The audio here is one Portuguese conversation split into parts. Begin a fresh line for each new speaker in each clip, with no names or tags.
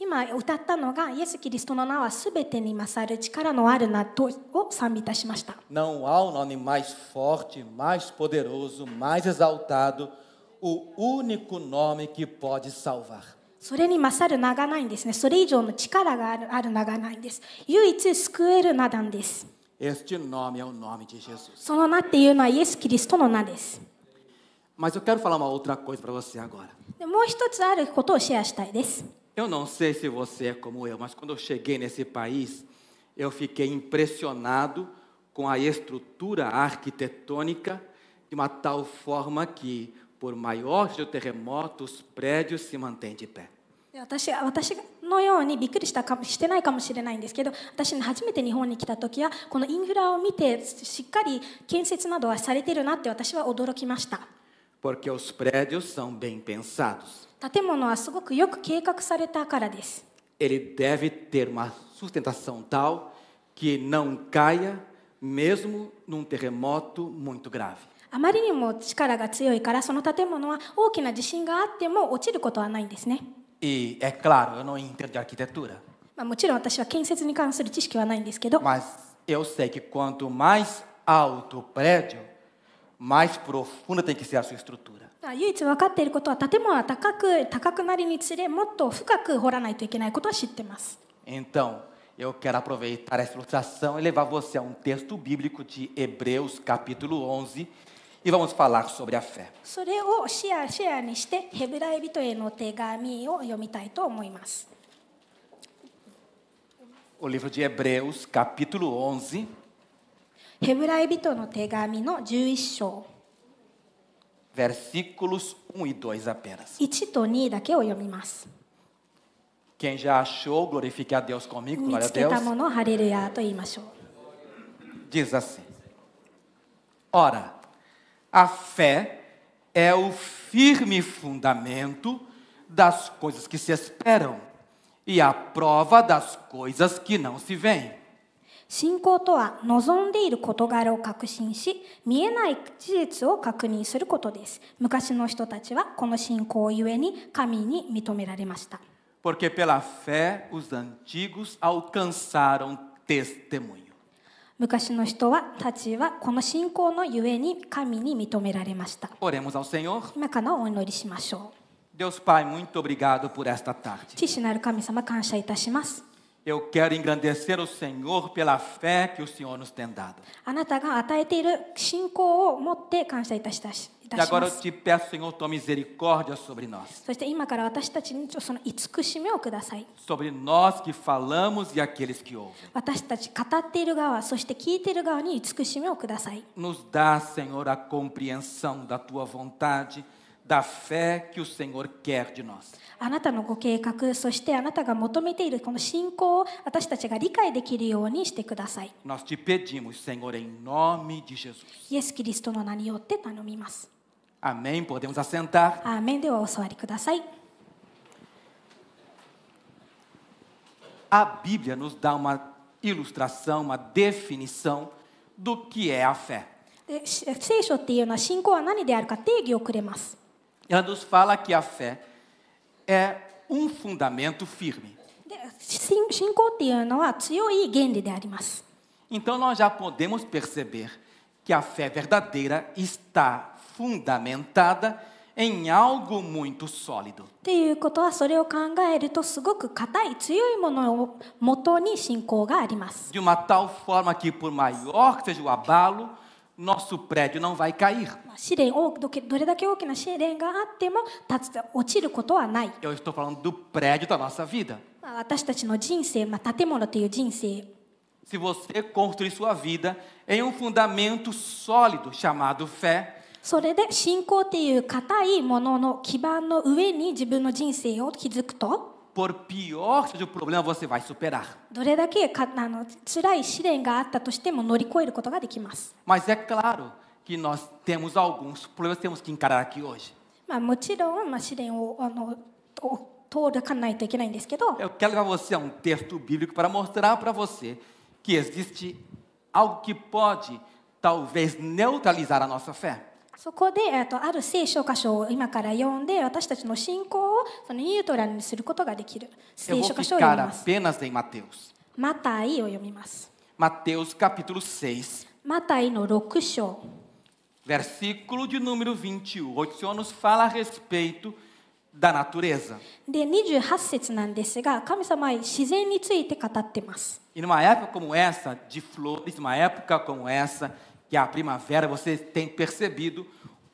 今歌ったのがイエス・キリストの名はすべてに勝る力のある名とを賛美いたしました。
Não há um nome mais forte, mais poderoso, mais exaltado, o único nome que pode salvar.
それに勝る名がないんですね。それ以上の力があるある名がないんです。唯一救える名なんです。
Este nome é o nome de Jesus.
その名っていうのはイエス・キリストの名です。
Mas eu quero falar uma outra coisa para você agora.
もう一つあることをシェアしたいです。
Eu não sei se você é como eu, mas quando eu cheguei nesse país, eu fiquei impressionado com a estrutura arquitetônica de uma tal forma que, por maior que o terremoto, os prédios se mantêm de pé.
私私のようにびっくりしたかもしてないかもしれないんですけど私初めて日本に来た時はこのインフラを見てしっかり建設などはされてるなって私は驚きました。
Porque os prédios são bem pensados.
建物はすごくよく計画されたからです。
Ele deve ter uma sustentação tal que não caia mesmo num terremoto muito grave.
あまりにも力が強いからその建物は大きな地震があっても落ちることはないんですね。
E é claro, eu não entendo de arquitetura.
まあもちろん私は建設に関する知識はないんですけど。
Mas eu sei que quanto mais alto o prédio mais profunda tem que ser a sua estrutura. Então, eu quero aproveitar essa ilustração e levar você a um texto bíblico de Hebreus capítulo 11 e vamos falar sobre a fé. O livro de Hebreus capítulo 11
ヘブライ人の手紙の11章
versículos 1 e 2 apenas.
1と2だけを読みます。
Quem já achou, glorifique a Deus comigo, glória a つけ
Deus.
Diz assim: Ora, a fé é o firme fundamento das coisas que se esperam e a prova das coisas que não se veem.
信仰とは望んでいる事柄を確信し見えない事実を確認することです昔の人たちはこの信仰ゆえに神に認められました
Porque pela fé os antigos alcançaram testemunho.
昔の人はたちはこの信仰のゆえに神に認められました。
Oremos ao Senhor.
今からお祈りしましょ
う。Deus Pai, muito obrigado por esta tarde.
父なる神様、感謝いたします。
Eu quero engrandecer o Senhor pela fé que o Senhor nos tem dado. E agora eu te peço, Senhor, tua misericórdia sobre nós. Sobre nós que falamos e aqueles que ouvem. Nos dá, Senhor, a compreensão da tua vontade da fé que o Senhor quer de nós.
あなたのご計画、そしてあなたが求めているこの信仰を私たちが理解できるようにしてください。
Nós te pedimos, Senhor, em nome de Jesus.
イエス・キリストの名によって頼みます。
Amém. Podemos assentar.
Amém. ではお座りください。
A Bíblia nos dá uma ilustração, uma definição do que é a fé.
聖書っていうのは信仰は何であるか定義をくれます。
ela nos fala que a fé é um fundamento firme. Então nós já podemos perceber que a fé verdadeira está fundamentada em algo muito sólido. De uma tal forma que por maior que seja o abalo, nosso prédio não vai cair. Eu estou falando do prédio da nossa vida. Se você construir sua vida em um fundamento sólido chamado fé,
それで信仰っていう固いものの基盤の上に自分の人生を築くと
por pior que seja o problema, você vai superar. Mas é claro que nós temos alguns problemas que temos que encarar aqui hoje. eu quero levar você a é um texto bíblico para mostrar para você que existe algo que pode, talvez, neutralizar a nossa fé.
そこで、えー、とある聖書箇所を今から読んで私たちの信仰をそのニュートラルにすることができる聖書箇所を読みま
す。apenas de Mateus.
マタイを読みます。
Mateus capítulo 6.
マタイの6章。
Versículo de número 28. O Senhor nos fala a respeito da natureza.
で28節なんですが、神様は自然について語っ
てます。E numa época como essa, de flores, uma época como essa, que a primavera você tem percebido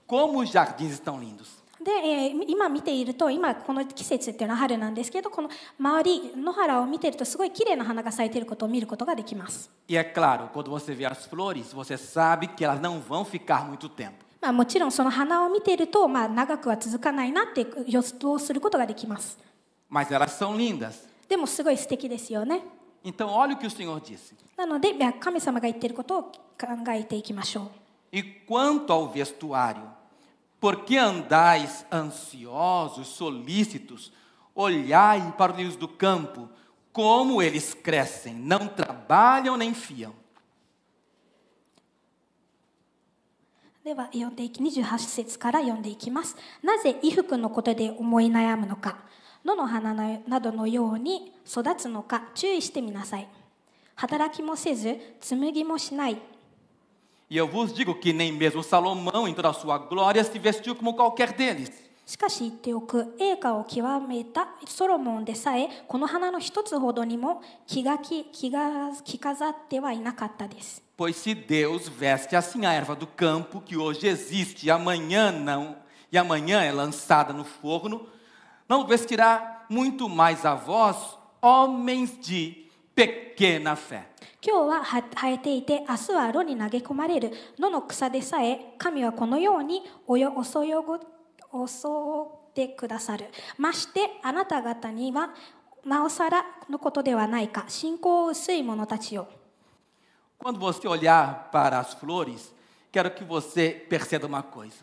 como os jardins estão lindos.
で、えー、今見ていると今この季節っていうのは春なんですけどこの周り野原を見ているとすごい綺麗な花が咲いていることを見ることができます。
E é claro, quando você vê as flores, você sabe que elas não vão ficar muito tempo. Mas elas são lindas. Então, olha o que o Senhor disse. E quanto ao vestuário, Por que andais ansiosos, solícitos, olhai para os lírios do campo, como eles crescem, não trabalham nem fiam.
では読んでいき28節から読んでいきます。なぜ衣服のことで思い悩むのか。野の花などのように育つのか注意してみなさい。働きもせず、紡ぎもしない。
E eu vos digo que nem mesmo Salomão, em toda a sua glória, se vestiu como qualquer deles. Pois se Deus veste assim a erva do campo que hoje existe e amanhã não, e amanhã é lançada no forno, não vestirá muito mais a vós, homens de pequena fé.
今日は生えていて明日は炉に投げ込まれる野の草でさえ神はこのようにおよおそよごおそでくださるましてあなた方にはなおさらのことではないか信仰薄い者たちよ
Quando você olhar para as flores, quero que você perceba uma coisa.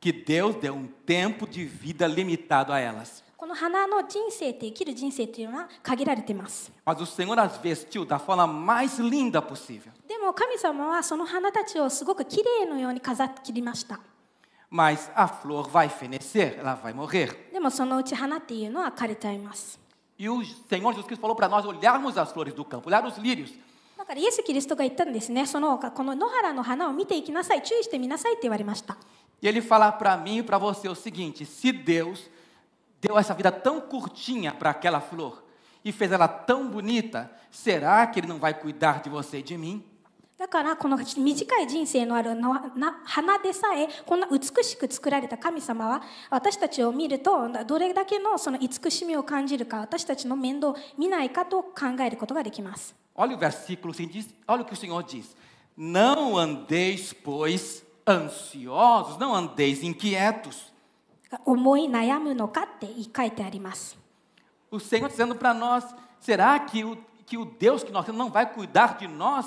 Que Deus deu um tempo de vida limitado a elas. Mas o Senhor as vestiu da forma mais linda possível. Mas a flor vai fenecer, ela vai morrer. E o Senhor Jesus Cristo falou para nós olharmos as flores do campo, olhar os lírios.
だからイエス・キリストが言ったんですね、そのこの野原の花を見ていきなさい、注意してみなさいって言われました。
E ele fala para mim e para você o seguinte: se Deus deu essa vida tão curtinha para aquela flor e fez ela tão bonita, será que Ele não vai cuidar de você e de mim?
だからこの短い人生のある花でさえこんな美しく作られた神様は私たちを見るとどれだけのその慈しみを感じるか私たちの面倒を見ないかと考えることができます。
Olha o versículo, assim diz, olha o que o Senhor diz. Não andeis, pois, ansiosos, não andeis inquietos.
思い悩むのかって書いてあ
ります。O Senhor dizendo para nós: será que o, que o Deus que nós temos não vai cuidar de nós?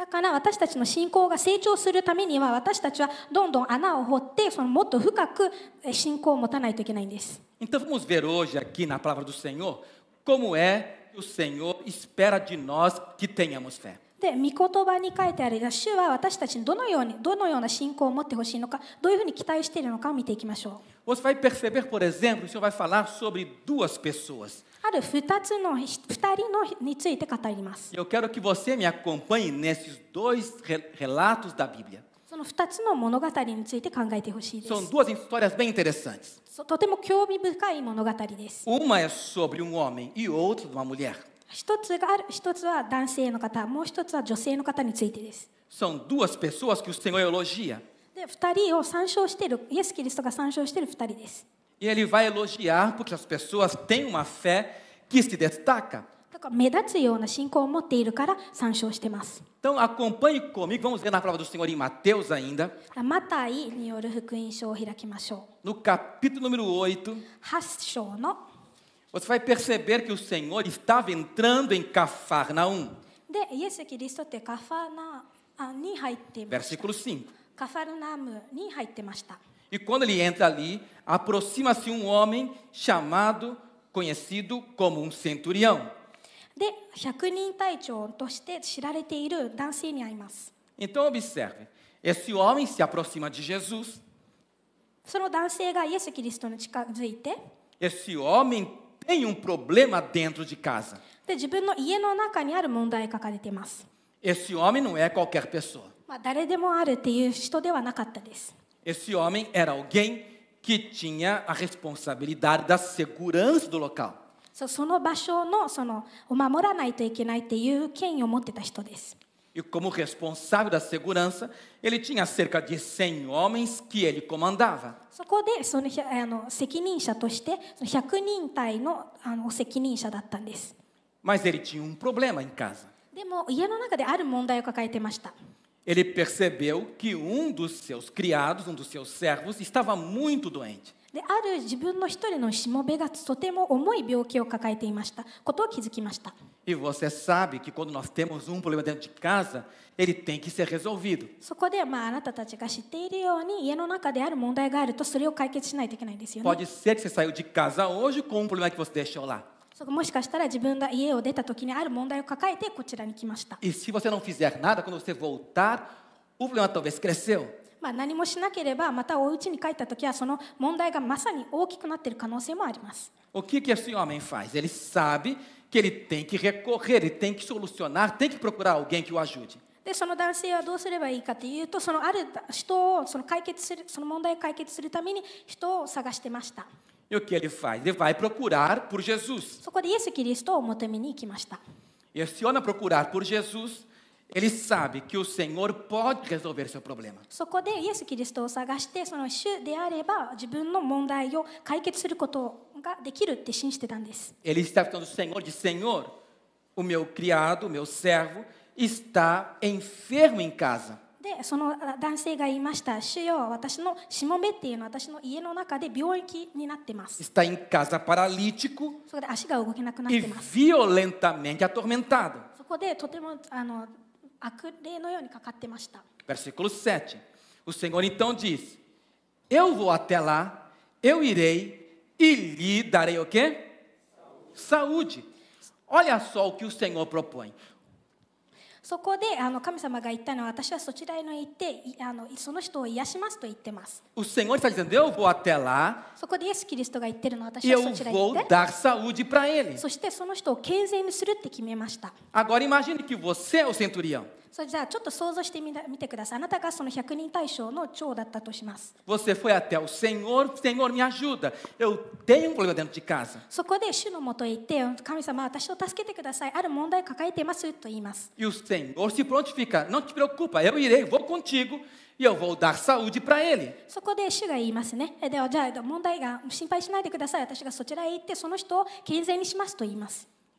だから私たちの信仰が成長するためには私たちはどんどん穴を掘ってそのもっと深く信仰を持たないといけな
いんです。Então vamos ver hoje aqui na palavra do Senhor como é que o Senhor espera de nós que tenhamos fé.
で御言葉に書いてある主は私たちにどのようにどのような信仰を持ってほしいのかどういうふうに期待しているのかを見ていきましょ
う。Você vai perceber, por exemplo, o Senhor vai falar sobre duas pessoas.
ある2つの2人のについて語ります。
Eu quero que você me acompanhe nesses dois relatos da Bíblia.
その2つの物語について考えてほしいです。São duas
histórias bem interessantes.
とても興味深い物語です。Uma
é sobre um homem e outra de uma mulher.
一つがある一つは男性の方、もう一つは女性の方についてです。
São duas pessoas que o Senhor elogia.
で、二人を参照している、イエス・キリストが参照している二人です。
E ele vai elogiar porque as pessoas têm uma fé que se destaca.
だから目立つような信仰を持っているから参照してます。
Então acompanhe comigo, vamos ler na palavra do Senhor em Mateus ainda. No capítulo número 8.
8章の
Você vai perceber que o Senhor estava entrando em Cafarnaum. Versículo 5. E quando ele entra ali, aproxima-se um homem chamado, conhecido como um centurião. Então observe, esse homem se aproxima de Jesus. Esse homem tem um problema dentro de casa. Esse homem não é qualquer pessoa. Esse homem era alguém que tinha a responsabilidade da segurança do local.
そうその場所のそのを守らないといけないっていう権威を持ってた人です。
e como responsável da segurança, ele tinha cerca de 100 homens que ele comandava. Mas ele tinha um problema em casa. Ele percebeu que um dos seus criados, um dos seus servos, estava muito doente.
である自分の一人のしもべがとても重い病気を抱えていましたことを気づきました。
E você sabe que quando nós temos um problema dentro de casa, ele tem que ser resolvido.
そこで、まあ、あなたたちが知っているように家の中である問題があるとそれを解決しないといけないですよね。Pode
ser que você saiu de casa hoje com um problema que você deixou lá.
もしかしたら自分が家を出た時にある問題を抱えてこちらに来ました。
E se você não fizer nada, quando você voltar, o problema talvez cresceu.
まあ、何もしなければまたお家に帰った時はその問題がまさに大きくなっている可能性もあります。
O que que esse homem faz? Ele sabe que ele tem que recorrer, ele tem que solucionar, tem que procurar alguém que o ajude.
でその男性はどうすればいいかというとそのある人をその解決するその問題を解決するために人を探してました。
E o que ele faz? Ele vai procurar por Jesus.
そこでイエス・キリストを求めに行きました。
Esse homem procurar por Jesus. Ele sabe que o Senhor pode resolver seu problema.
Ele
está falando: o Senhor de Senhor, o meu criado, o meu servo está enfermo em casa.
でその男性が言いました主よ私のしもべっていうのは私の家の中で病気になってま
す Está em casa paralítico e violentamente atormentado. Versículo 7. O Senhor então diz: Eu vou até lá, eu irei e lhe darei o quê? Saúde. Saúde. Olha só o que o Senhor propõe.
そこであの神様が言ったのは私はそちらへ行ってあのその人を癒しますと言ってます。
Senhor está dizendo: Eu vou até lá.
そこでイエス・キリストが言ってるのは私はそちらへ行って。Eu vou dar
saúde para ele. そ
してその人を健全にするって決めまし
た。Agora imagine que você é o centurião.
そじゃあちょっと想像してみてください。あなたがその1人対象の長だったとします。
Você foi até o Senhor, Senhor me ajuda. Eu tenho um problema dentro de casa.
そこで主のもとへ行って、神様私を助けてください。ある問題を抱えていますと言います。
E o Senhor Senhor se prontifica, não te preocupa, eu irei, vou contigo e eu vou dar saúde para ele.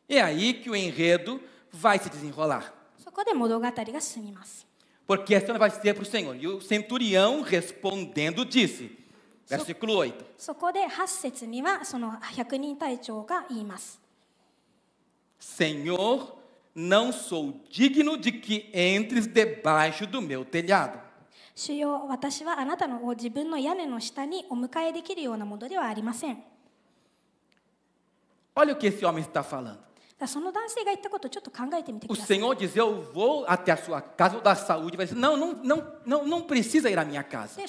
É aí que o enredo vai se desenrolar. Porque a senhora vai ser para o Senhor. E o centurião respondendo disse, versículo 8.
Senhor
100 não sou digno de que entres debaixo do meu telhado.
主よ私はあなたのご自分の屋根の下にお迎えできるようなものではありません。
Olha o que esse homem está falando.
その男性が言ったことをちょっと考えてみてく O
Senhor diz: Eu vou até a sua casa, vou dar saúde. Vai dizer: Não, não, não, não, não precisa ir à minha casa.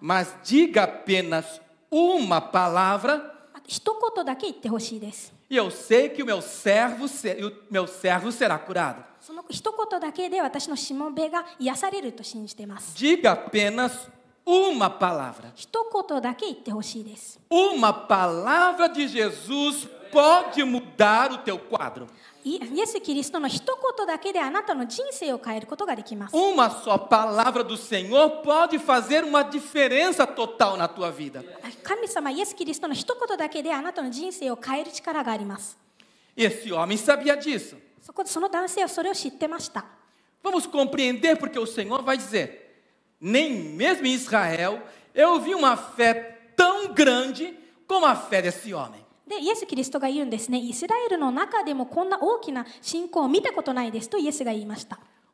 Mas diga apenas uma palavra. E eu sei que o meu servo, o meu servo será curado. Diga apenas uma palavra. Uma palavra de Jesus pode mudar o teu quadro.
イエス・キリストの一言だけであなたの人生を変えることができます。Uma só palavra
do Senhor pode fazer uma diferença total na tua vida.
神様、イエス・キリストの一言だけであなたの人生を変える力があります。
Esse homem sabia disso. そこその男性はそれを知ってました。Vamos compreender porque o Senhor vai dizer: nem mesmo em Israel eu vi uma fé tão grande como a fé desse homem.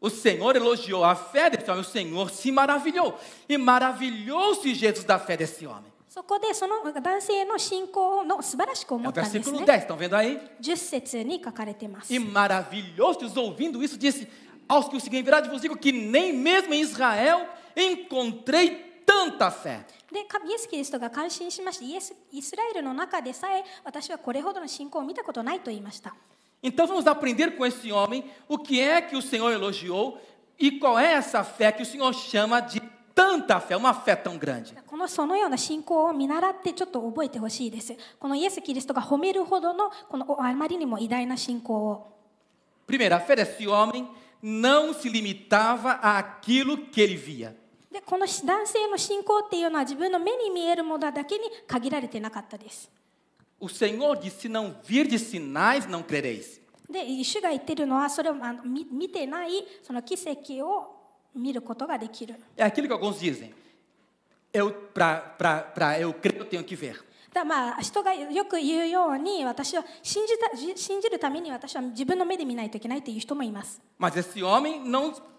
O Senhor elogiou a fé desse homem, o Senhor se maravilhou. E maravilhou-se Jesus da fé desse homem. estão vendo aí?
10節に書かれてま
す。E maravilhou-se, ouvindo isso, disse: Aos que o seguem virá, vos digo que nem mesmo em Israel encontrei tanta fé.
でイエス・キリストが感心しましてイエスイスラエルの中でさえ私はこれほどの信仰を見たことないと言いました。
Então vamos aprender com esse homem o que é que o Senhor elogiou e qual é essa fé que o Senhor chama de tanta fé, uma fé tão grande. Primeiro, a fé desse homem não se limitava àquilo que ele via.
でこの男性の信仰っていうのは自分の目に見えるものだけに限られてなかったです。
お Senhor disse: não virdes i n a i s não crereis.
で、主が言ってるのは、それを見てないその奇跡を見ることができる。
え、aquilo que alguns dizem. Eu, para eu crer, tenho que ver.
だまあ、人がよく言うように私は信じた信じるために私は自分の目で見ないといけないという人もいます。
Mas esse homem não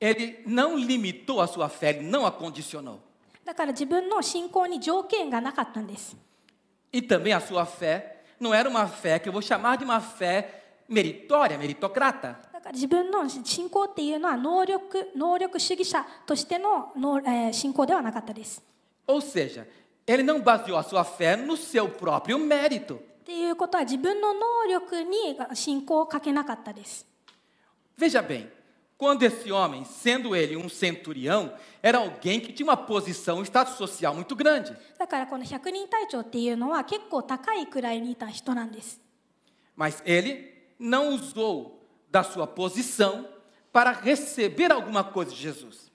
Ele não limitou a sua fé, ele não a condicionou. E também a sua fé não era uma fé que eu vou chamar de uma fé meritória, meritocrata. É, Ou seja, ele não baseou a sua fé no seu próprio mérito. Veja bem, quando esse homem, sendo ele um centurião, era alguém que tinha uma posição, um status social muito grande. Mas ele não usou da sua posição para receber alguma coisa de Jesus.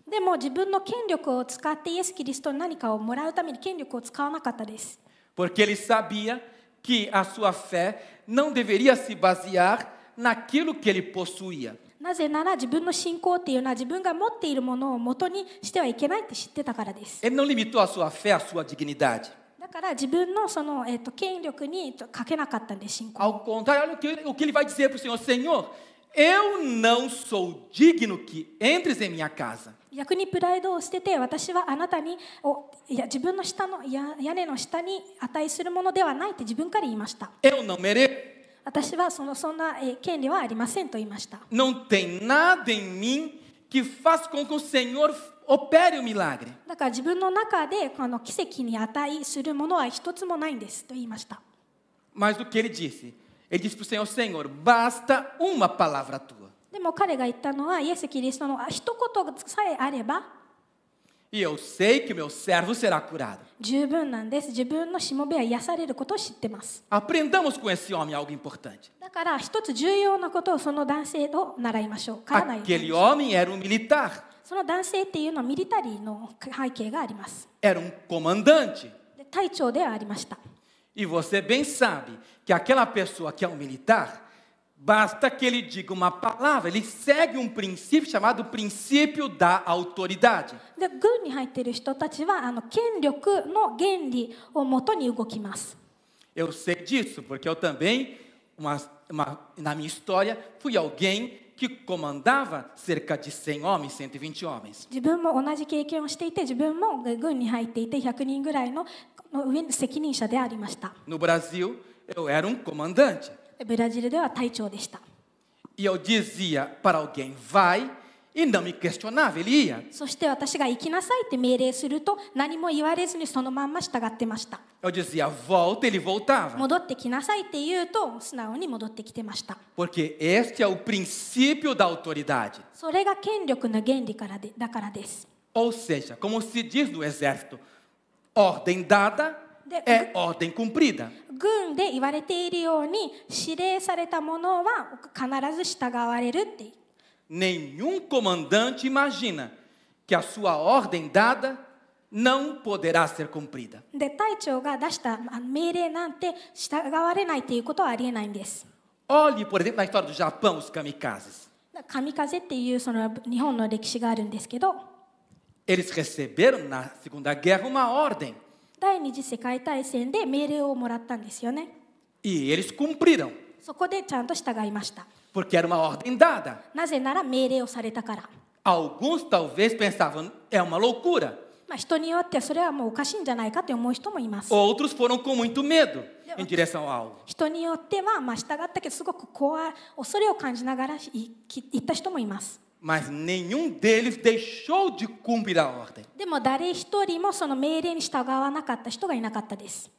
Porque ele sabia que a sua fé não deveria se basear naquilo que ele possuía.
なぜなら自分の信仰っていうのは自分が持っているものをも元にしてはいけないって知ってたからです。だから自分のその、えー、と権力にかけなかったんです、
お答 o n h r Eu i o q u
逆にプライドを捨てて私はあなたにおいや自分の下の屋根の下に値するものではないって自分から言いました。私はそのそんな、え権利はありませんと言いました。
Não tem nada em mim que faz com que o Senhor opere o milagre.
だから自分の中でこの奇跡に値するものは一つもないんですと言いました。
Mas o que ele disse? Ele disse para o Senhor: Senhor, basta uma palavra tua.
でも彼が言ったのは、イエス・キリストの一言さえあれば、
E eu sei que meu servo será curado. Aprendamos com esse homem algo importante.
Aquele homem era
um militar. Era um comandante. E você bem sabe que aquela pessoa que é um militar Basta que ele diga uma palavra, ele segue um princípio chamado princípio da autoridade. Eu sei disso, porque eu também, uma, uma, na minha história, fui alguém que comandava cerca de 100 homens, 120 homens. No Brasil, eu era um comandante.
ブラジルでは隊長でした。
E eu dizia para alguém, vai, e não me questionava, ele ia.
そして私が行きなさいって命令すると何も言われずにそのまんま従ってました。
Eu dizia, volta, ele voltava.
戻ってきなさいって言うと素直に戻ってきてました。
Porque este é o princípio da autoridade.
それが権力の原理からでだからです。
Ou seja, como se diz no exército, ordem dada, é ordem cumprida. Nenhum comandante imagina que a sua ordem dada não poderá ser cumprida. Olhe, por exemplo, na história do Japão, os kamikazes. eles receberam na Segunda Guerra uma ordem.
第二次世界大戦で命令をもらったんですよね。
E eles cumpriram.
そこでちゃんと従いました。
Porque era uma ordem dada.
なぜなら命令をされたから。
Alguns talvez pensavam, é uma loucura.
まあ人によってそれはもうおかしいんじゃないかと思う人もいます。
Outros foram com muito medo em direção a algo.
人によってはまあ従ったけどすごく怖い恐れを感じながら行った人もいます。
mas nenhum deles deixou de cumprir a ordem.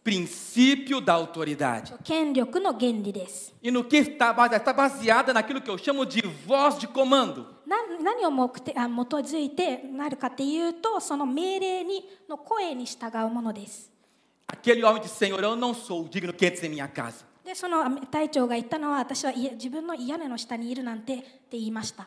Princípio da autoridade. E no que está baseado? Está baseada naquilo que eu chamo de voz de comando. Aquele homem disse: Senhor, eu não sou digno que entre em minha casa.
でその隊長が言ったのは私は自分の屋根の下にいるなんてって言いました。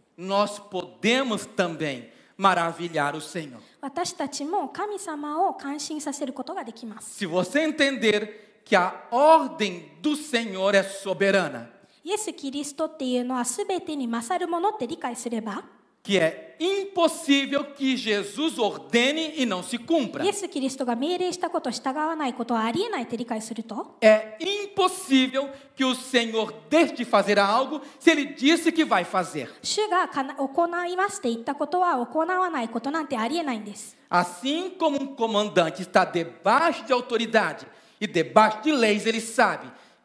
nós podemos também maravilhar o Senhor. Se você entender que a ordem do Senhor é soberana,
イエス・キリストっていうのは全てに勝るものって理解すれば
que é impossível que Jesus ordene e não se cumpra. É impossível que o Senhor deixe fazer algo se ele disse que vai fazer. Assim como um comandante está debaixo de autoridade e debaixo de leis, ele sabe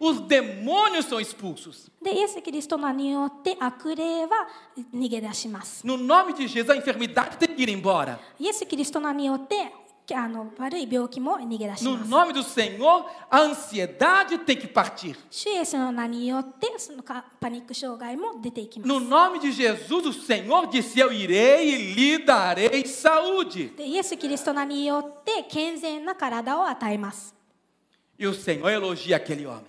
os demônios são expulsos. No nome de Jesus, a enfermidade tem que ir embora. No nome do Senhor, a ansiedade tem que partir. No nome de Jesus, o Senhor disse: Eu irei e lhe darei saúde. E o Senhor elogia aquele homem.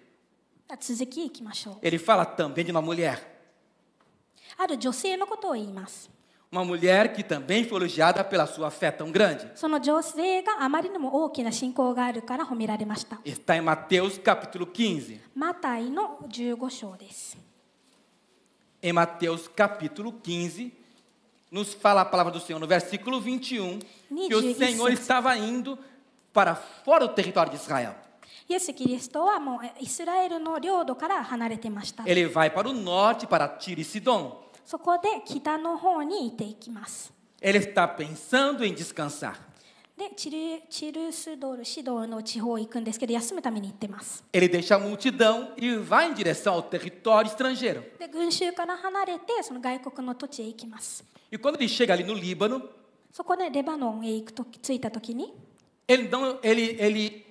Ele fala também de uma mulher. Uma mulher que também foi elogiada pela sua fé tão grande. Está em Mateus capítulo 15. Em Mateus capítulo 15, nos fala a palavra do Senhor no versículo 21,
que o Senhor estava
indo para fora do território de Israel.
イエス・キリストはもうイスラエルの領土から離れてました。Ele vai
para o norte, para Tiro e Sidom.
そこで北の方に行っていきます。
Ele está pensando em descansar.
でチルチルスドルシドの地方行くんですけど休むために行ってます。
Ele deixa a multidão e vai em direção ao território estrangeiro.
で群衆から離れてその外国の土地へ行きます。
E quando ele chega ali no Líbano,
そこでレバノンへ行くと着いた時に
ele não ele ele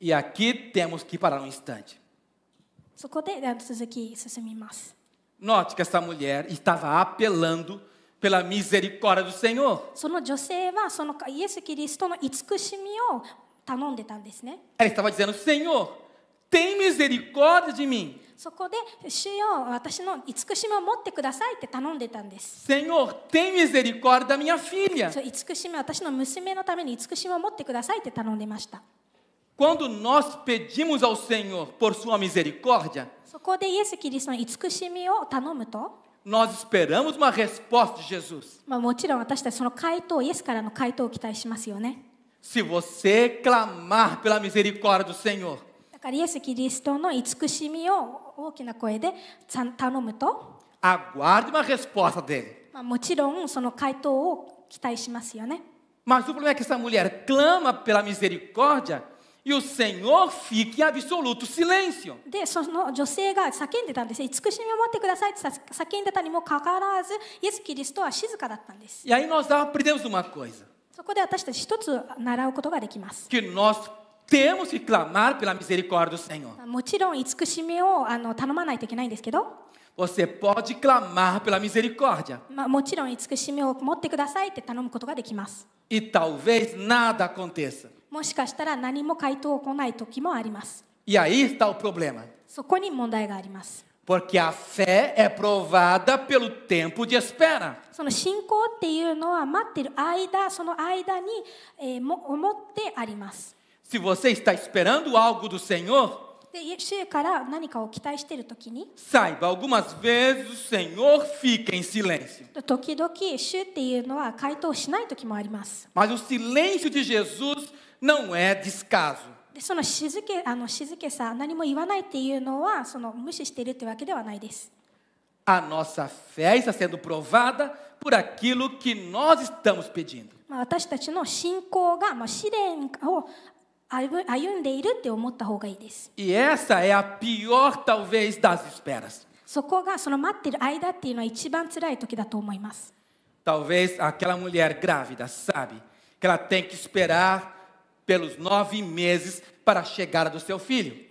E aqui temos que parar um instante.
そこで続き進みます。
Note que essa mulher estava apelando pela misericórdia do Senhor.
その女性はそのイエス・キリストの慈しみを頼んでたんですね。
Ela estava dizendo: Senhor, tem misericórdia de mim.
そこで主よ私の慈しみを持ってくださいって頼んでたんです
Senhor tem misericórdia da minha filha そう
慈しみ私の娘のために慈しみを持ってくださいって頼んでました
Quando nós pedimos ao Senhor por sua misericórdia
そこでイエス・キリストの慈しみを頼むと
Nós esperamos uma resposta de Jesus.
まあもちろん私たちその回答イエスからの回答を期待しますよね
Se você clamar pela misericórdia do Senhor,
だからイエス・キリストの慈しみを大きな声で頼むと
aguarde uma resposta dele.
まあもちろんその回答を期待しますよね。Mas o problema é que essa mulher
clama pela misericórdia e o Senhor fica em absoluto silêncio.
で、その女性が叫んでたんです。慈しみを持ってくださいって叫んでたにもかかわらず、イエス・キリストは静かだったん
です。E aí nós aprendemos uma coisa.
そこで私たち一つ習うことができます。
Que nós temos que clamar pela misericórdia do Senhor. Você pode clamar pela misericórdia. E talvez nada aconteça. E aí está o problema. Porque a fé é provada pelo tempo de espera.
その信仰っていうのは待ってる間、その間に、えーも思ってあります。
se você está esperando algo do Senhor, saiba, algumas vezes o Senhor fica em silêncio. Mas o silêncio de Jesus não é descaso.
でその静けあの静けさ何も言わないっていうのはその無視しているってわけではないです
A nossa fé está sendo provada por aquilo que nós estamos pedindo.
歩んでいるって思った方がいいです。
E essa é a pior talvez das esperas.
そこがその待ってる間っていうのは一番辛い時だと思います。
Talvez aquela mulher grávida sabe que ela tem que esperar pelos nove meses para a chegada do seu filho.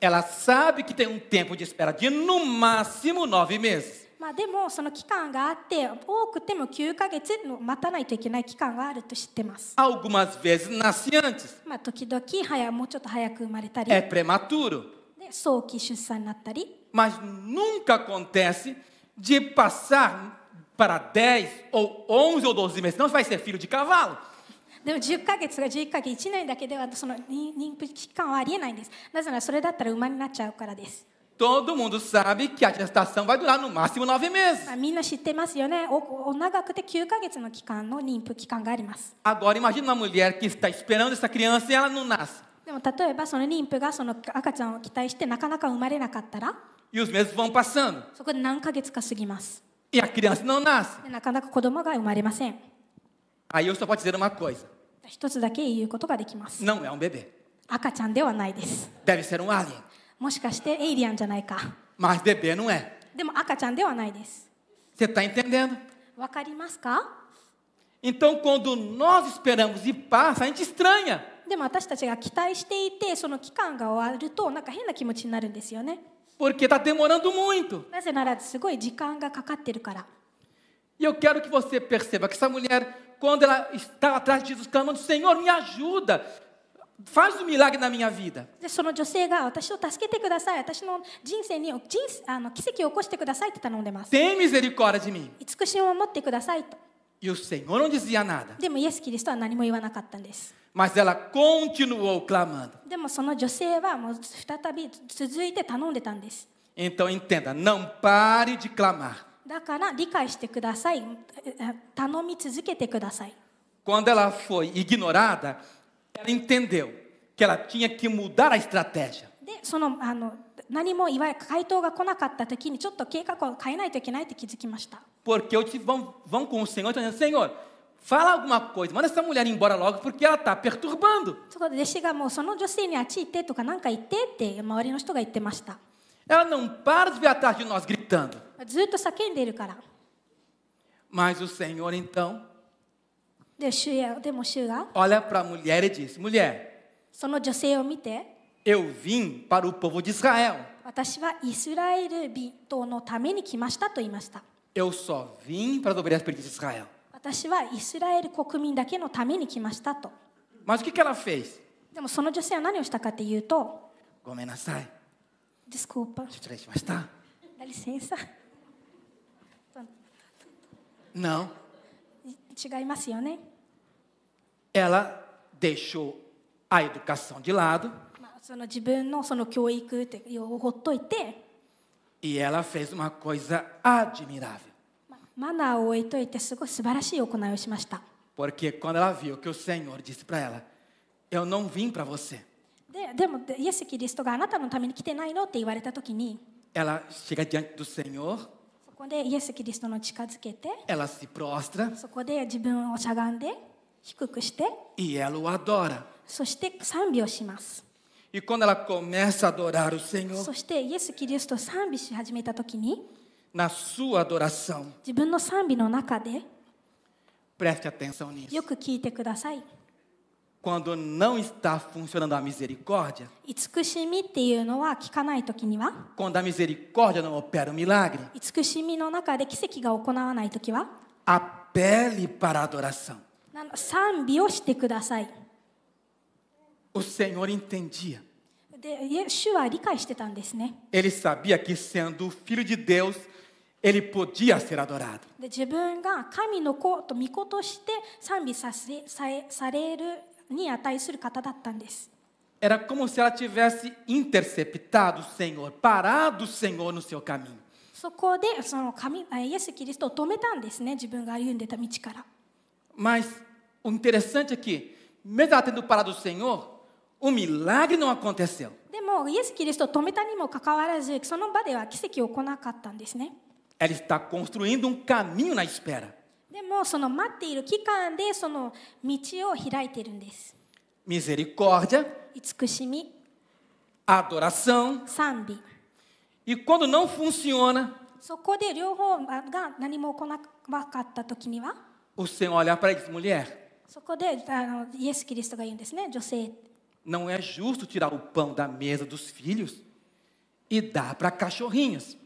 Ela sabe que tem um tempo de espera de no máximo nove meses.
まあ、でもその期間があって多くても9ヶ月待たないといけない期間があると知ってます。Algumas vezes nasce antes. まあ時々早もうちょっと早く生まれたり。É prematuro. で早期出産になったり。
Mas nunca acontece de passar para 10 ou 11 ou 12 meses, não vai ser filho de cavalo.
でも10ヶ月が11ヶ月1年だけではその妊婦期間はありえないんです。なぜならそれだったら馬になっちゃうからです。
Todo mundo sabe que a gestação vai durar no máximo nove meses. Agora imagine uma mulher que está esperando essa criança e ela não nasce.
でも例えばその妊婦がその赤ちゃんを期待してなかなか生まれなかったら
e os meses vão passando.
そこで何ヶ月か過ぎます e a criança não nasce. でなかなか子供が生まれません
Aí eu só posso dizer uma coisa.
一つだけ言うことができます
Não é um bebê.
赤ちゃんではないです
Deve ser um alien
もしかしてエイリアンじゃないか。
Mas bebê não é. でも赤ちゃ
んではないです。
Você está entendendo?
わかりますか
Então, quando nós esperamos e passa, a gente estranha.
でも私たちが期待していて、その期間が終わると、なんか変な気持ちになるんですよね。
Porque está demorando muito.
なぜなら、すごい時間がかかってるから。
E eu quero que você perceba que essa mulher, quando ela está atrás de Jesus, clamando: Senhor, me ajuda. Faz um milagre na minha vida. Tem misericórdia de mim. E o Senhor não dizia nada. Mas ela continuou clamando. Então entenda, não pare de clamar. Quando ela foi ignorada, ela entendeu que ela tinha que mudar a estratégia.
De でそのあの何もいわゆる回答が来なかった時にちょっと計画を変えないといけないって気づきました。
Porque eu disse, vão, vão com o Senhor, então dizendo, Senhor, fala alguma coisa, manda essa mulher embora logo, porque ela está perturbando.
Ela não para de vir atrás de nós
gritando. Mas o Senhor então Olha para a mulher e diz: Mulher, eu vim para o povo de Israel. Eu só vim para dobrar as pernas de Israel. Mas o que, que ela fez?
でもその女性は何をしたかっていうと、
ごめんなさい。
Desculpa.
失礼しました。Dá licença. Não. Ela deixou a educação de lado. E ela fez uma coisa admirável. Porque quando ela viu que o Senhor disse para ela, eu não vim para você.
で、でも、イエス・キリストがあなたのために来てないのって言われたときに、
ela chega diante do Senhor Ela se prostra. E ela o adora. E quando ela começa a adorar o Senhor, na sua adoração, preste atenção nisso. quando não está funcionando a misericórdia, quando a misericórdia não opera o milagre, apele para a adoração. O Senhor entendia. Ele sabia que sendo filho de Deus, ele podia ser adorado. Era como se ela tivesse interceptado o Senhor, parado o Senhor no seu caminho. Mas o interessante é que, mesmo ela tendo parado o Senhor, o milagre não aconteceu. Ela está construindo um caminho na espera.
でもその待っている期間でその道を開いているんです。
Misericórdia. 慈しみ。Adoração. quando não funciona,
そこで両方が何も来なかった時には
o Senhor olha para ele e é justo tirar o pão da mesa dos filhos e dar para cachorrinhos.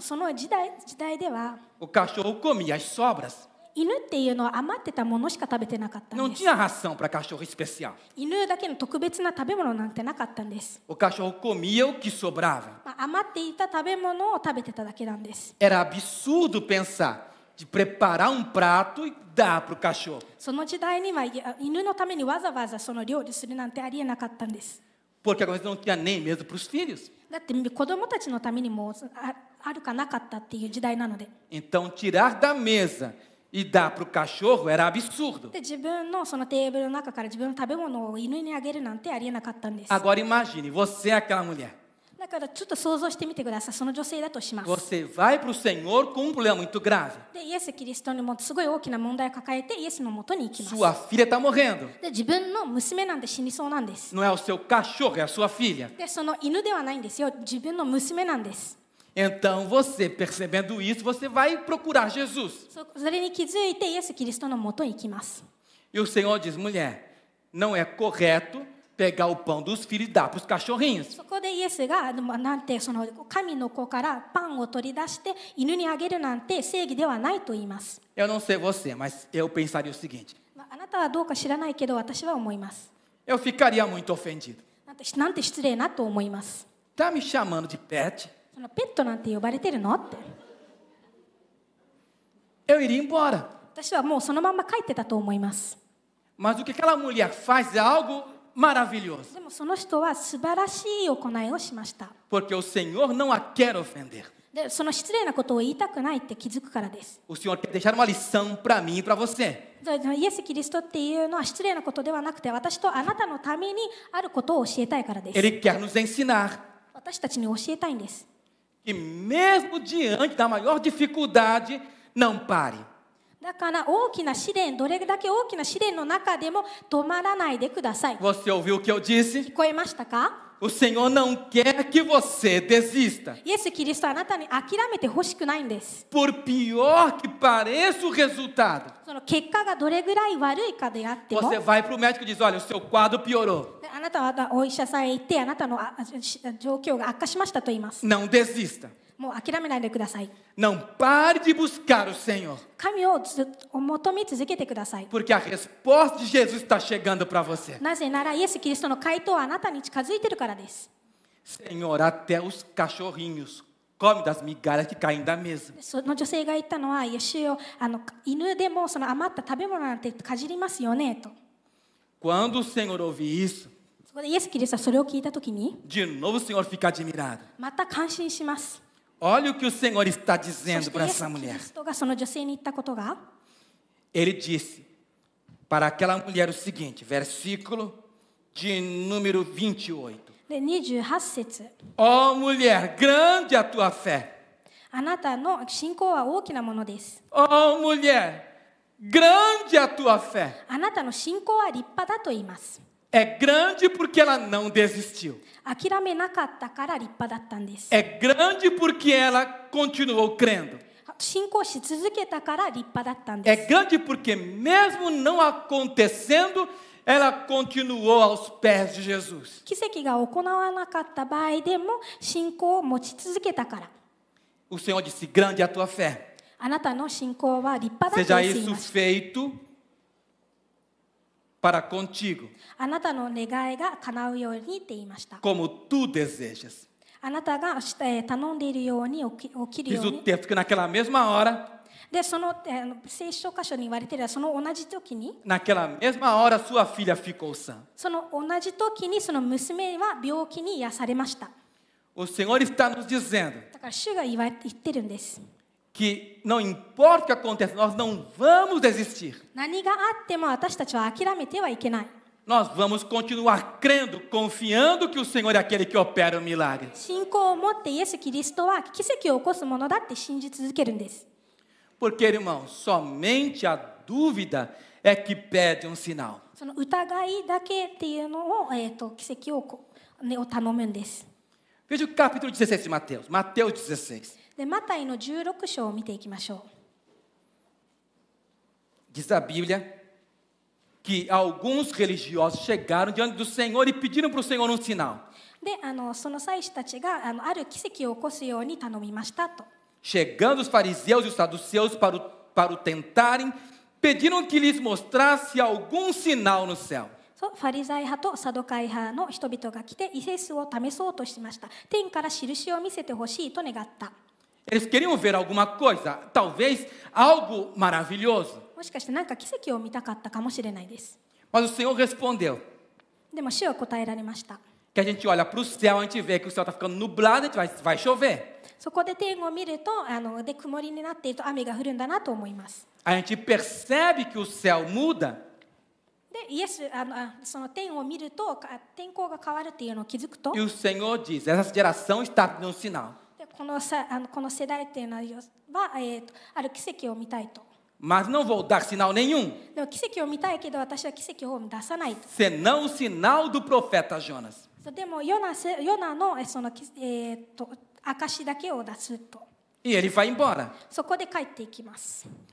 その時代時代では、犬っていうのは余ってたものしか食べてなかったんです。犬だけの特別な食べ物なんてなかったんです。
お菓子を comi 余っ
ていた食べ物を食べてただけなんです。era a その時代には犬のためにわざわざその料理するなんてありえなかったんです。だって子供たちのためにも。
Então, tirar da mesa e dar para o cachorro era absurdo. Agora imagine, você é aquela mulher. Você vai para o Senhor com um problema muito grave. Sua filha está morrendo. Não é o seu cachorro, é a sua filha. Então você, percebendo isso, você vai procurar Jesus. E o Senhor diz: mulher, não é correto pegar o pão dos filhos e dar para os cachorrinhos. Eu não sei você, mas eu pensaria o seguinte: Eu ficaria muito ofendido. Está me chamando de pet?
そのペットなんて呼ばれてるのって Eu iria embora. 私はもうそのまま帰ってたと思います。
Mas o que aquela mulher faz é algo maravilhoso. で
もその人は素晴らしい行いをしました。
Porque o Senhor não a quer ofender.
でその失礼なことを言いたくないって気づくからです。
O Senhor quer deixar uma lição para mim e para você.
イエス・キリストっていうのは失礼なことではなくて私とあなたのためにあることを教えたいからです。Ele quer
nos ensinar. 私たちに教えたいんです。E mesmo diante da maior dificuldade, não pare. Você ouviu o que eu disse? 聞こえましたか o Senhor não quer que você desista. Por pior que pareça o resultado. Você vai para o médico e diz: olha, o seu quadro piorou. Não desista.
もう諦めないでください。
Não pare de buscar o Senhor.
を求め続けてください。
Porque a resposta de Jesus está chegando para você.
なぜなら、イエス・キリストの回はあなたに近づいてるからです。
Senhor, até os cachorrinhos come das migalhas que caem da mesa. Quando o Senhor o u v e isso, de novo o Senhor fica admirado.
また感心します。
Olha o que o Senhor está dizendo para essa mulher. Ele disse para aquela mulher o seguinte, versículo de número 28. oh, mulher, grande a tua fé. Oh mulher, grande a tua fé. É grande porque ela não desistiu. É grande porque ela continuou crendo. É grande porque, mesmo não acontecendo, ela continuou aos pés de Jesus. O Senhor disse: Grande é a tua fé. Seja isso feito para contigo.
あなたの願いが叶うようにって言いました。
Como tu desejas.
あなたが頼んでいるように起きるように。
Diz o texto que naquela mesma hora
で、その聖書箇所に言われているその同じ時に、
naquela mesma hora sua filha ficou sã.
その同じ時にその娘は病気に癒され
ました。O Senhor está nos dizendo:
だから主が言ってるんです。
que não importa o que aconteça, nós não vamos desistir. Nós vamos continuar crendo, confiando que o Senhor é aquele que opera o milagre. Porque, irmão, somente a dúvida é que pede um sinal. Veja o capítulo 16 de Mateus, Mateus 16.
でマタイの16章を見ていきましょう
Diz a Bíblia que alguns religiosos chegaram diante do Senhor e pediram para o Senhor um sinal.
であのその祭司たちがあのある奇跡を起こすように頼みましたと。
Chegando os fariseus e os saduceus para o, para o tentarem, pediram que lhes mostrasse algum sinal no céu.
そうファリザイ派とサドカイ派の人々が来てイエスを試そうとしました。天から印を見せてほしいと願った。
Eles queriam ver alguma coisa, talvez algo maravilhoso. Mas o Senhor respondeu. Que a gente olha para o céu, a gente vê que o céu está ficando nublado, a gente vai, vai chover.
そこで天を見るとあので曇りになっていると雨が降るんだなと思います。
A gente percebe que o céu muda.
で、イエスあのその天を見ると天候が変わるっていうのを気づくと。
E o Senhor diz: essa geração está dando um sinal.
このさあのこの世代っていうのは、えー、ある奇跡を見たいと。
Mas não vou dar sinal nenhum. Senão o sinal do profeta Jonas. E ele vai embora.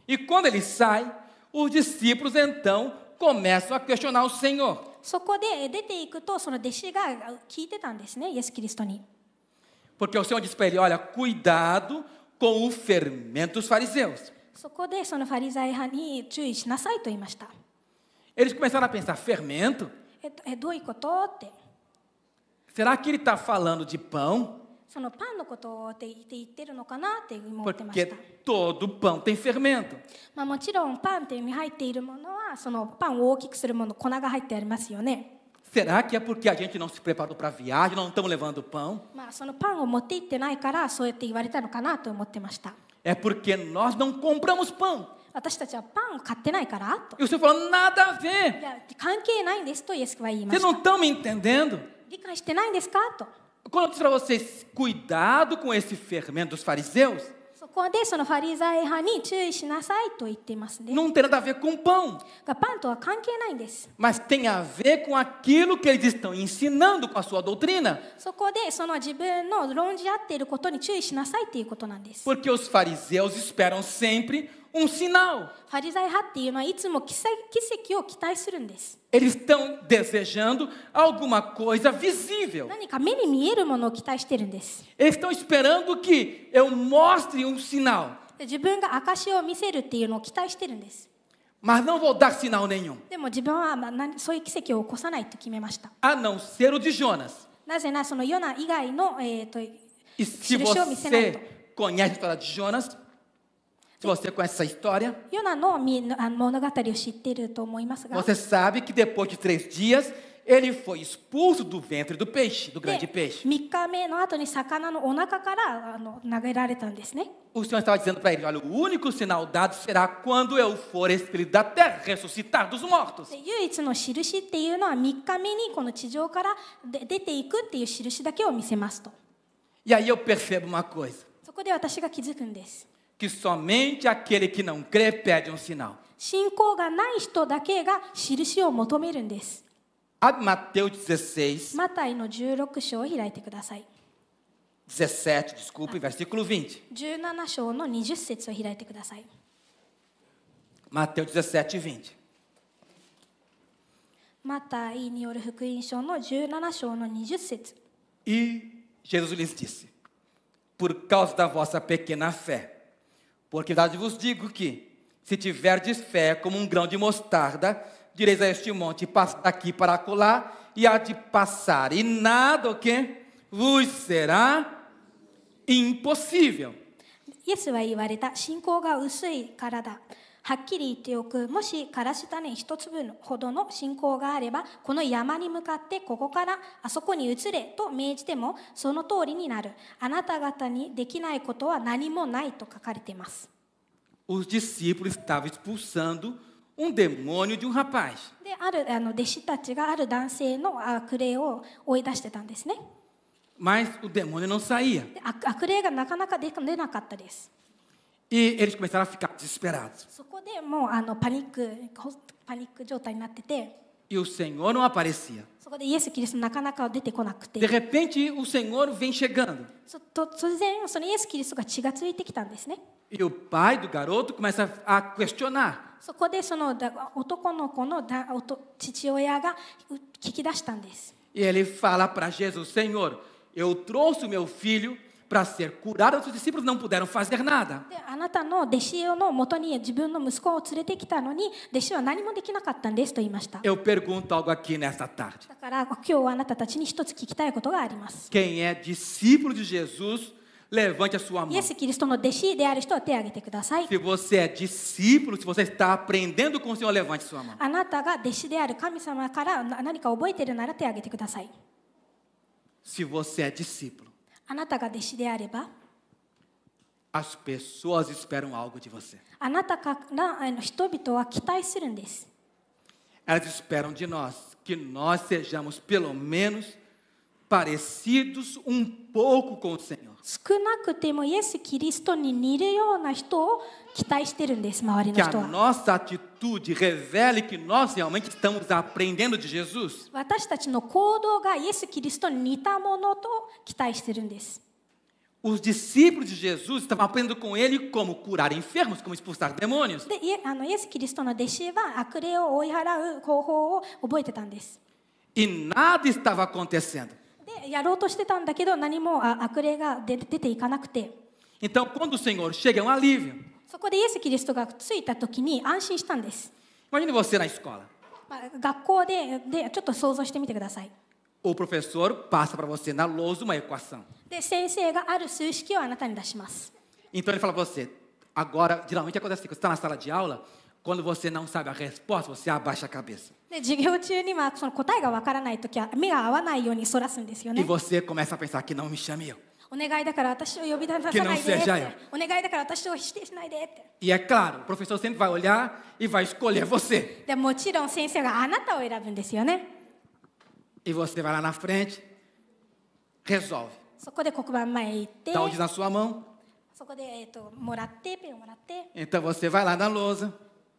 E quando ele sai, os discípulos então começam a questionar o Senhor.
そこで出ていくと、その弟子が聞いてたんですね、イエス・キリ
ストに。Porque o Senhor diz para ele: olha, cuidado com o fermento dos fariseus. Eles começaram a pensar: fermento?
É, é
Será que ele está falando de pão? Porque todo pão tem fermento.
Mas, もちろんパンって意味入っているものはそのパンを大きくするもの粉が入ってありますよね。
Será que é porque a gente não se preparou para a viagem, não estamos levando pão? É porque nós não
compramos pão. E o Senhor falou, nada a ver. Vocês não
estão me entendendo? Quando eu disse para vocês, cuidado com esse fermento dos fariseus,
そこでそのファリザイ派に注意しなさいと言っていますね。Não tem nada a ver com pão. がパンとは関係ないんで
す。Mas tem a ver com aquilo que eles estão ensinando com a sua doutrina.
そこでその自分の論じ合っていることに注意しなさいということなんで
す。Porque os fariseus esperam sempre
um sinal. ファリザイ派っていうのはいつも奇跡を期待するん
です。Eles estão desejando alguma coisa visível. Eles estão esperando que eu mostre um sinal. Mas não vou dar sinal nenhum.
A
não ser o de Jonas. E se você conhece a história de Jonas, se você conhece essa história, você sabe que depois de três dias, ele foi expulso do ventre do peixe, do grande peixe. O Senhor estava dizendo para ele: olha, o único sinal dado será quando eu for expelido da terra, ressuscitar dos mortos. で唯
一の印っていうのは3
E aí eu percebo uma coisa:
そこで私が気づくんです。
que somente aquele que não crê pede um sinal.
信仰がない人だけが印を求めるんです。
Abre Mateus 16.
マタイの16
17, desculpe, versículo 20.
17章の20節を開いてください。
Mateus 17, 20.
マタイによる福音書の17章の20
E Jesus lhes disse: Por causa da vossa pequena fé, porque verdade vos digo que, se tiverdes fé como um grão de mostarda, direis a este monte, passa daqui para acolá, e há de passar, e nada o que vos será impossível.
イエスは言われた信仰が薄いからだ。はっきり言っておくもしからし種一粒ほどの信仰があればこの山に向かってここからあそこに移れと命じてもその通りになるあなた方にできないことは何もないと書かれています
u m d e m ô n i o de um rapaz.
であるあの弟子たちがある男性の悪霊を追い出してたんですね。
Mas o demônio não saía.
悪霊がなかなか出なかったです。
E eles começaram a ficar desesperados. E o Senhor não aparecia. De repente, o Senhor vem chegando. E o pai do garoto começa a questionar. E ele fala para Jesus: Senhor, eu trouxe o meu filho para ser curada, os discípulos não puderam fazer nada. Eu pergunto algo aqui nesta tarde. Quem é discípulo de Jesus, levante a sua mão. Se você é discípulo, se você está aprendendo com o Senhor, levante sua mão. Se você é discípulo,
あなたが弟子であれば
As pessoas esperam algo de você.
あなたからあの人々は期待するんです。
Elas esperam de nós que nós sejamos pelo menos parecidos um pouco com o Senhor. Que a nossa atitude revele que nós realmente estamos aprendendo de Jesus.
私たちの行動がイエス・キリストに似たものと期待してるんです。
Os discípulos de Jesus estavam aprendendo com ele como curar enfermos, como expulsar demônios. で、
あのイエス・キリストの弟子は悪霊を追い払う方法を覚えてたんです。
E nada estava acontecendo. Então quando o Senhor chega, é um alívio.
そこでイエス・キリストが着いた時に安心したんです。
Imagine você na escola.
学校で,でちょっと想像してみてください。
O professor passa para você na lousa uma equação.
で、先生がある数式をあなたに出します。
Então ele fala para você, agora, geralmente acontece assim, você está na sala de aula, quando você não sabe a resposta, você abaixa a cabeça. E você começa a pensar que não me chame eu.
お願いだから私を呼び出さないで。お願いだから私を否定しないで。
E é claro, o professor sempre vai olhar e vai escolher você.
でもちろん先生があなたを選ぶんですよね。
E você vai lá na frente, resolve.
そこで黒板前へ行って。Dá um na sua mão. そこでえっともらってペンをもらって。
Então você vai lá na lousa.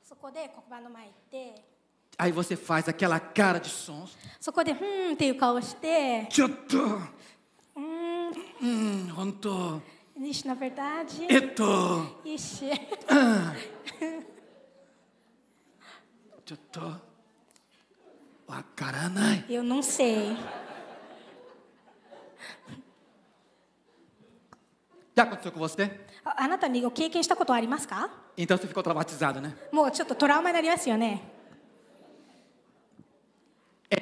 そこで黒板の前へ行って。
Aí você faz aquela cara de sons.
Só é, hum, de hum, tem o caos de.
Tchutu. Hum, hum, honto.
Ixi, na verdade. Eto. Ixi.
Tchutu. Uma cara, né?
Eu não sei.
Já aconteceu com você?
Ah, Anatani, o que é tá
Então você ficou traumatizado, né?
Mô, tchutu, torar o mais nariz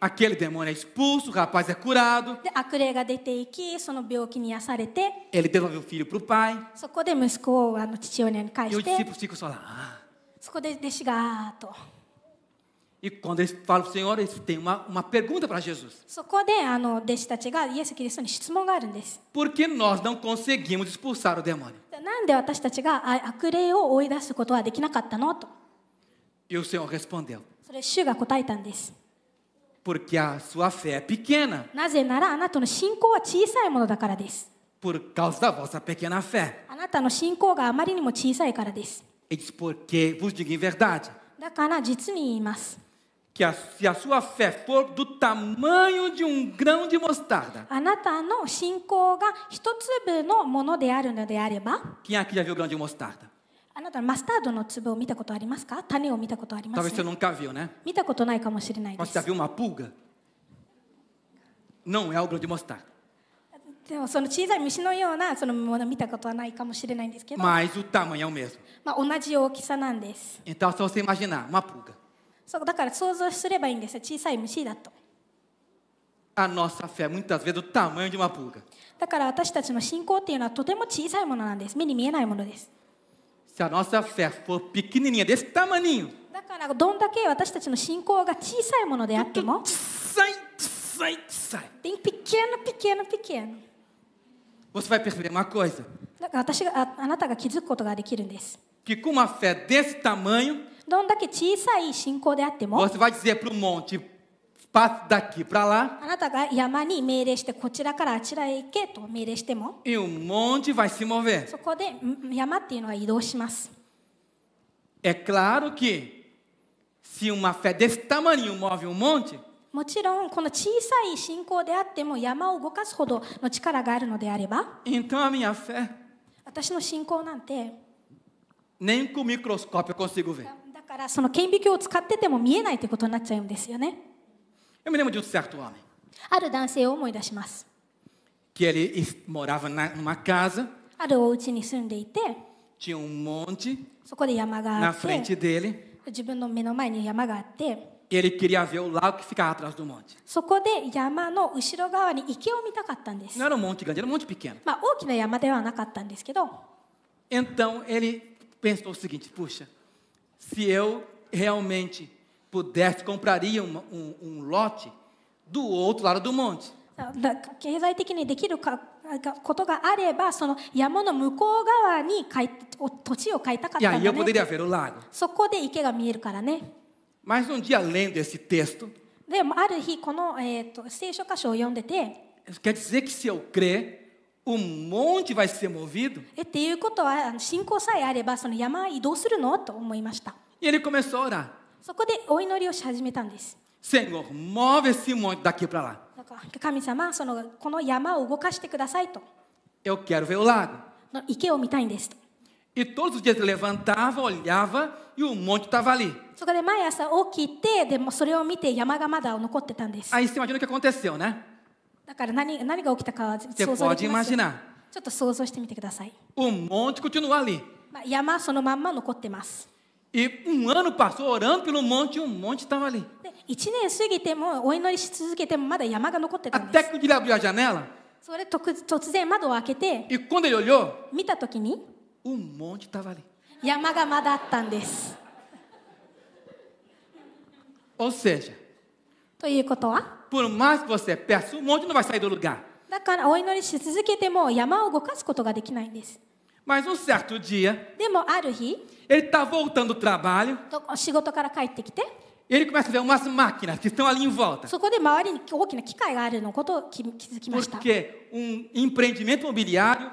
aquele demônio é expulso, o rapaz é curado. Ele devolve o filho para o pai.
É
e os discípulos ficam só lá.
Ah.
E quando eles falam para o Senhor, eles têm uma, uma pergunta para Jesus. Por que nós não conseguimos expulsar o demônio? E o Senhor respondeu porque a sua fé é pequena. Por causa da vossa pequena fé.
Ele diz,
porque vos digo em verdade. Que a, se a sua fé for do tamanho de um grão de mostarda. Quem aqui já viu grão de mostarda?
あなたマスタードの粒を見たことありますか種を見たことありますか、
nunca viu, né?
見たことないかもしれないで
す u m a pulga? Não é algo de m o s t a r
でもその小さい虫のようなそのものを見たことはないかもしれないんですけど、ま
Mas o tamanho é o mesmo.
あ、同じ大きさなんです。
Então, se você imaginar uma pulga,
そうだから想像すればいいんです小さい虫だと。
a nossa fé muitas vezes o tamanho de uma pulga.
だから私たちの信仰っていうのはとても小さいものなんです。目に見えないものです。
se a nossa fé for pequenininha, desse tamaninho,
だからどんだけ私たちの信仰が小さいものであっても sai,
sai, sai.
tem pequeno, pequeno, pequeno.
Você vai perceber uma coisa: que? com uma fé desse tamanho,
é, você vai
dizer para o monte, daqui para lá. E um monte vai se mover. Mm, é claro que se uma fé desse tamanho move um monte,
もちろんこの小さい信仰であっても山を動かすほどの力があるのであれば
então, a minha fé, nem com microscópio eu consigo ver. fé eu me lembro de um certo homem
ある男性を思い出します
que ele morava na, numa casa,
あるお家に住んでいて
tinha um monte
そこで山があ na frente
dele, e ele queria ver o lago que ficava atrás do monte.
そこで山の後ろ側に池を見たかったんで
す Não era um monte grande, era um monte pequeno.
まあ大きな山ではなかったんですけど
Então ele pensou o seguinte: puxa, se eu realmente pudesse, compraria um, um, um lote do outro lado do monte.
E aí poderia
ver o lago. Mas um dia lendo esse texto, eh, quer dizer que se eu crer, o monte vai ser movido? E ele começou a orar.
そこでお祈りをし始めたんです。
Senhor, move esse monte daqui para lá. だ
から神様そのこの山を動かしてくださいと。
Eu quero ver o lago.
の池を見たいんですと。
E todos os dias ele levantava, olhava e o monte estava ali.
そこで毎朝起きて、でもそれを見て山がまだ残ってたんです。Aí você
imagina o que aconteceu, né?
だから何何が起きたかは想像できます。ちょっと想像してみてください。
O monte continua ali. まあ、
山そのまんま残ってます。
E um ano passou orando pelo monte e um monte estava ali. 1
年過ぎてもお祈りし続けてもまだ山が残ってたんです。
Até que ele abriu a janela. それ
突然窓を開けて
E quando ele olhou,
見た時に um monte estava ali. 山がまだあったんです。Ou seja, ということは
por mais que você peça, um monte não vai sair do lugar.
だからお祈りし続けても山を動かすことができないんです。
Mas um certo dia, ele está voltando do trabalho, ele começa a ver umas máquinas que estão ali em volta.
Porque um
empreendimento imobiliário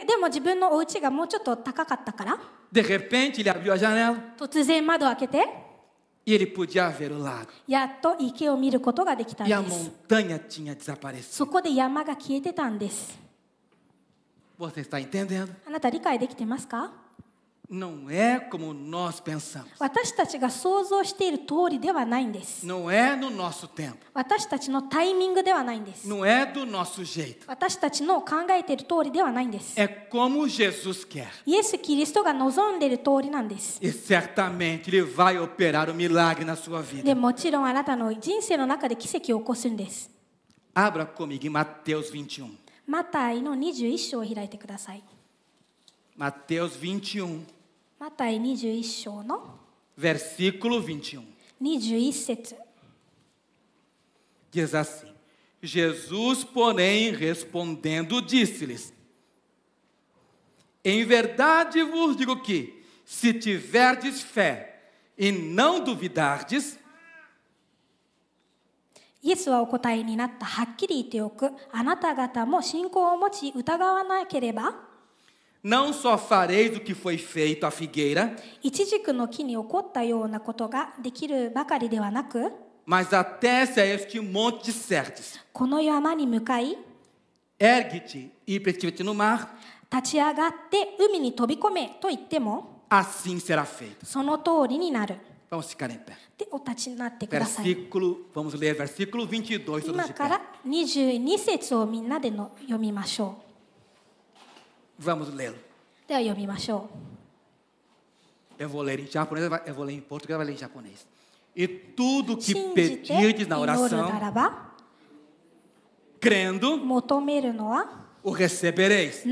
ででも自分のお家がもうちょっと高かったか
ら De repente, ele abriu a janela
突然窓を開けて
e ele podia ver o lago.
やっと池を見ることができたん E で a す
montanha tinha desaparecido.
そこで山が消えてたんです
Você está entendendo?
あなた理解できてますか
não é como nós pensamos. Não é no nosso tempo. Não é do nosso jeito. É como Jesus quer. E certamente Ele vai operar o um milagre na sua vida. Abra comigo em Mateus 21. Mateus 21
マタイ21章の
versículo 21.
21
Diz assim: Jesus, porém, respondendo, disse-lhes: Em verdade vos digo que, se tiverdes fé e não duvidardes, イエス
はお答えになったはっきり言っておくあなた方も信仰を持ち疑わなければ
não só fareis o que foi feito à figueira, mas até se a este monte de certes. Ergue-te e precipite no mar. Assim será feito. Vamos ficar em pé.
Versículo,
vamos ler versículo 22. 今から
22節をみんなでの読みましょう。Vamos l ê l では読みましょ
う。Eu vou ler em japonês, eu vou ler em português, eu v o u ler em japonês. E tudo que pedirdes na oração, crendo, 求 o recebereis.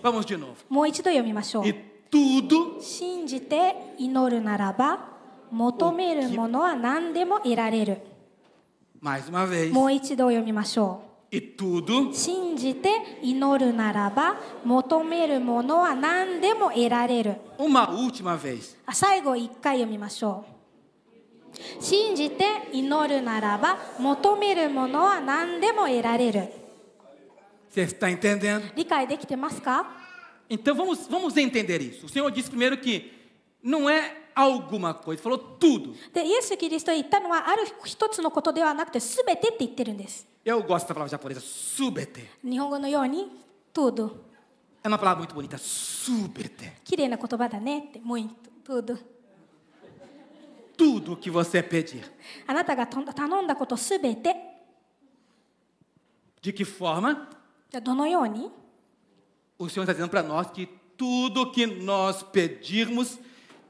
Vamos de novo.
もう一度読みましょう E。tudo 信じて祈るならば、求めるものは何でも得られる。
Mais uma vez. も
う一度読みましょう。e tudo uma
última vez.
最後一回読みましょう信じて祈るならば求めるものは何でも得られる
Você está entendendo? 理解できてますか Então vamos, vamos entender isso. O Senhor disse primeiro que não é alguma coisa. Falou tudo. Eu gosto da palavra japonesa, subete. tudo. É uma palavra muito bonita, subete.
muito, tudo.
Tudo que você pedir. De que forma?
じゃあどのように
O Senhor está dizendo para nós que tudo que nós pedirmos,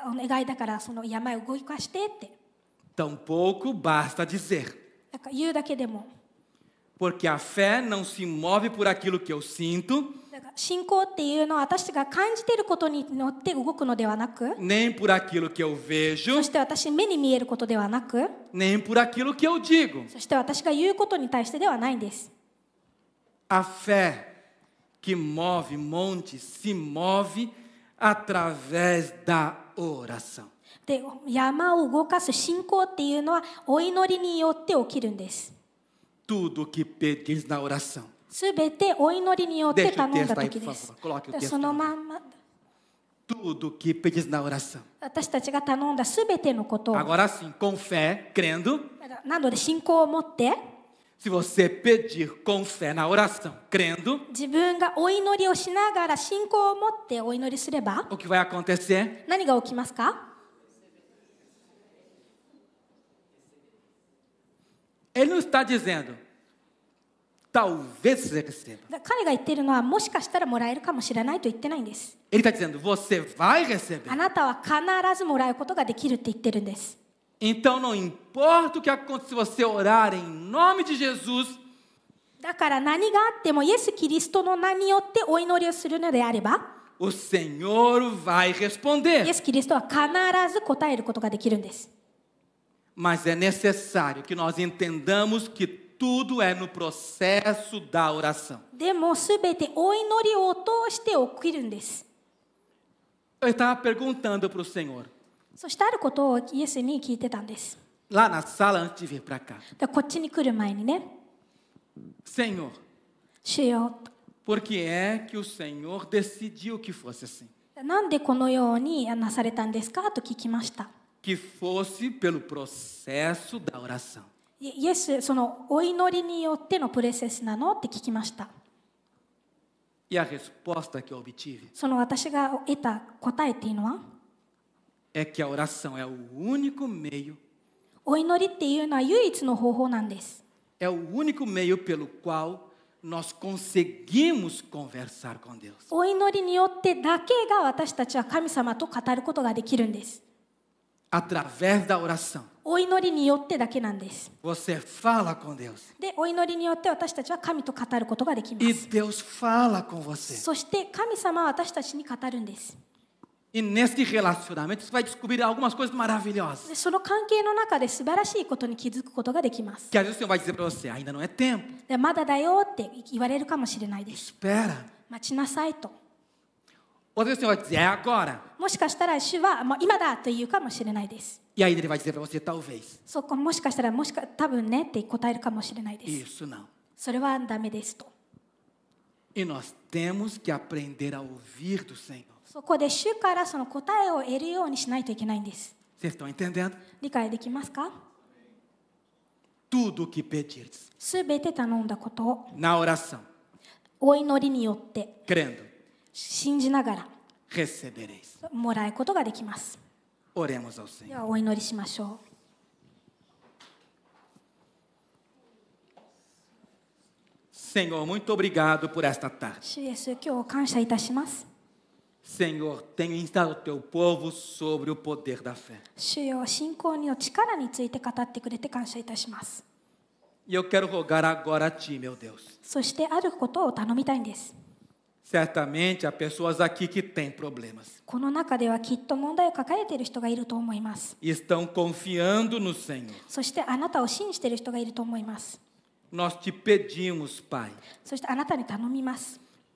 お願いだからその山を動かしてって。
Tampouco basta dizer.
なんか言うだけでも。
Porque a fé não se move por aquilo que eu sinto.
信仰っていうのは私が感じていることによって動くのではなく、
nem por aquilo que eu vejo,
そして私目に見えることではなく、
nem por aquilo que eu digo. そ
して私が言うことに対してではないんです。
A fé que move montes se move através da oração.
で山を動かす信仰っていうのはお祈りによって起きるんです。
Tudo que pedis na oração.
すべてお祈りによって頼んだ時です。そのまんま。
Tudo que pedis na oração.
私たちが頼んだすべてのことを。Agora
sim, com fé, crendo.
なので信仰を持って。
Se você pedir com fé na oração, crendo,
自分がお祈りをしながら信仰を持ってお祈りすれば
o que vai acontecer?
何が起きますか
Ele não está dizendo, talvez você receba.
だ彼が言っているのはもしかしたらもらえるかもしれないと言ってないんです
Ele está dizendo, você vai あ receber.
なたは必ずもらうことができるって言ってるんです
Então não importa o que aconteça, se você orar em nome de Jesus, o Senhor vai responder. Mas é necessário que nós entendamos que tudo é no processo da oração. Eu estava perguntando para o Senhor:
そしてあることをイエスに聞いてたんです。
lá na sala antes de vir para cá.
でこっちに来る前にね。Senhor. 主よ。
Por que é que o Senhor decidiu que fosse assim?
なんでこのようになされたんですかと聞きました。
Que fosse pelo processo da oração.
イエス、そのお祈りによってのプレセスなのって聞きました。
E a resposta que obtive?
その私が得た答えっていうのは
é que a oração é o único meio. É o único meio pelo qual nós conseguimos conversar com Deus. Através da oração, Você fala com Deus
E Deus fala com você. e Deus fala com você.
E nesse relacionamento você vai descobrir algumas coisas maravilhosas. Que às vezes o Senhor vai dizer para você, ainda não é tempo.
まだだよって言われるかもしれないです。Espera. 待ちなさいと。
Ou vezes o Senhor vai dizer, é agora. E aí ele vai dizer para você, talvez. Isso não. E nós temos que aprender a ouvir do Senhor.
そこで主からその答えを得るようにしないといけないんです。
Vocês estão entendendo?
理解できますか
Tudo que pedires
すべて頼んだことを
na oração,
お祈りによって crendo, 信じながら
recebereis.
もらうことができます。Oremos ao で Senhor. はお祈りしましょ
う。Senhor, muito obrigado por esta tarde. 主
イエス、今日を感謝いたします。
Senhor, tenha instado o teu povo sobre o poder da fé. E eu quero rogar agora a ti, meu Deus. Certamente há pessoas aqui que têm problemas e estão confiando no Senhor. Nós te pedimos, Pai,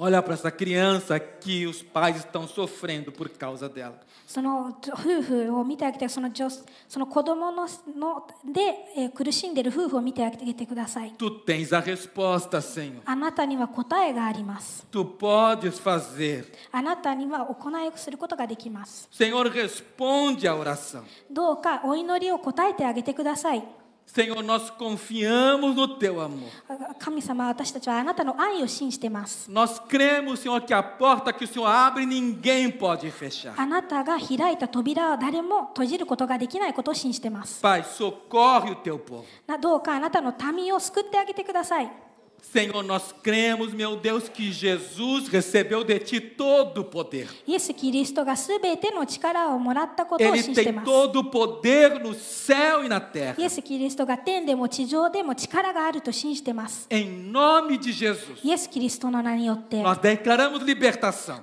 Olha para essa criança que os pais estão sofrendo por causa dela.
Tu
tens a resposta, Senhor. Tu podes fazer. Senhor, responde a oração.
どうかお祈りを答えてあげてください。
Senhor, nós confiamos no teu amor. Nós cremos, Senhor, que a porta que o Senhor abre ninguém pode fechar. Pai, socorre o teu povo. Senhor, nós cremos, meu Deus, que Jesus recebeu de ti todo o poder.
Ele tem todo
o poder no céu e na terra. Em nome de Jesus, nós declaramos libertação.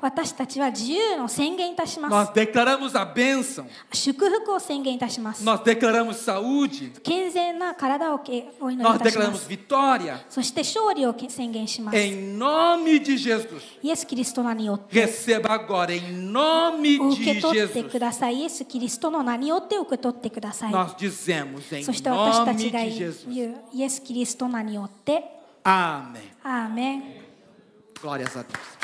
Nós declaramos
a bênção. Nós declaramos saúde.
Nós declaramos
vitória.
勝利を宣言します。Em
nome de Jesus.
イエス・キリストの名によっ
て。Receba agora, em
nome de Jesus. 受け取ってください。イエス・キリストの名によって受け取ってください。Nós
dizemos, em そして私たちが言
う、イエス・キリストの名によって。アーメン。アーメン。
Glórias a Deus.